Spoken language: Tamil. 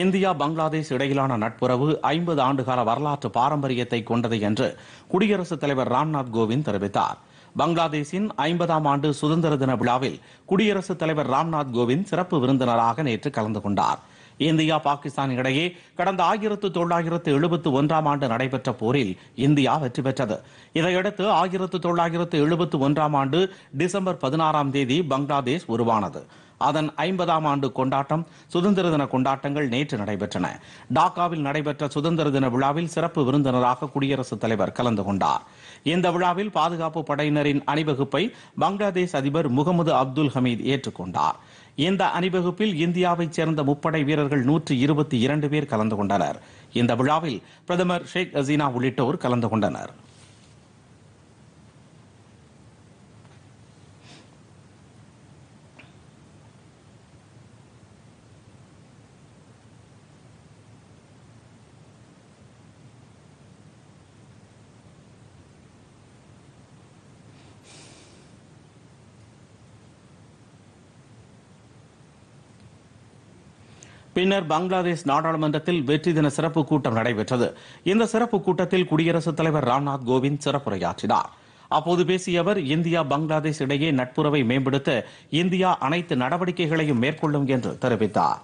இந்தியா பங்களாதேஷ் இடையிலான நட்புறவு ஐம்பது ஆண்டுகால வரலாற்று பாரம்பரியத்தை கொண்டது என்று குடியரசுத் தலைவர் ராம்நாத் கோவிந்த் தெரிவித்தார் பங்களாதேஷின் ஐம்பதாம் ஆண்டு சுதந்திர தின விழாவில் குடியரசுத் தலைவர் ராம்நாத் கோவிந்த் சிறப்பு விருந்தினராக நேற்று கலந்து கொண்டார் இந்தியா பாகிஸ்தான் இடையே கடந்த ஆயிரத்து தொள்ளாயிரத்து எழுபத்து ஒன்றாம் ஆண்டு நடைபெற்ற போரில் இந்தியா வெற்றி பெற்றது இதையடுத்து ஆயிரத்து தொள்ளாயிரத்து எழுபத்து ஒன்றாம் ஆண்டு டிசம்பர் பதினாறாம் தேதி பங்களாதேஷ் உருவானது அதன் ஐம்பதாம் ஆண்டு கொண்டாட்டம் சுதந்திர தின கொண்டாட்டங்கள் நேற்று நடைபெற்றன டாக்காவில் நடைபெற்ற சுதந்திர தின விழாவில் சிறப்பு விருந்தினராக குடியரசுத் தலைவர் கலந்து கொண்டார் இந்த விழாவில் பாதுகாப்பு படையினரின் அணிவகுப்பை பங்களாதேஷ் அதிபர் முகமது அப்துல் ஹமீத் ஏற்றுக்கொண்டார் இந்த அணிவகுப்பில் இந்தியாவைச் சேர்ந்த முப்படை வீரர்கள் நூற்று இருபத்தி இரண்டு பேர் கலந்து கொண்டனர் இந்த விழாவில் பிரதமர் ஷேக் ஹசீனா உள்ளிட்டோர் கலந்து கொண்டனர் பின்னர் பங்களாதேஷ் நாடாளுமன்றத்தில் வெற்றி தின சிறப்பு கூட்டம் நடைபெற்றது இந்த சிறப்பு கூட்டத்தில் குடியரசுத் தலைவர் ராம்நாத் கோவிந்த் சிறப்புரையாற்றினார் அப்போது பேசிய அவர் இந்தியா பங்களாதேஷ் இடையே நட்புறவை மேம்படுத்த இந்தியா அனைத்து நடவடிக்கைகளையும் மேற்கொள்ளும் என்று தெரிவித்தார்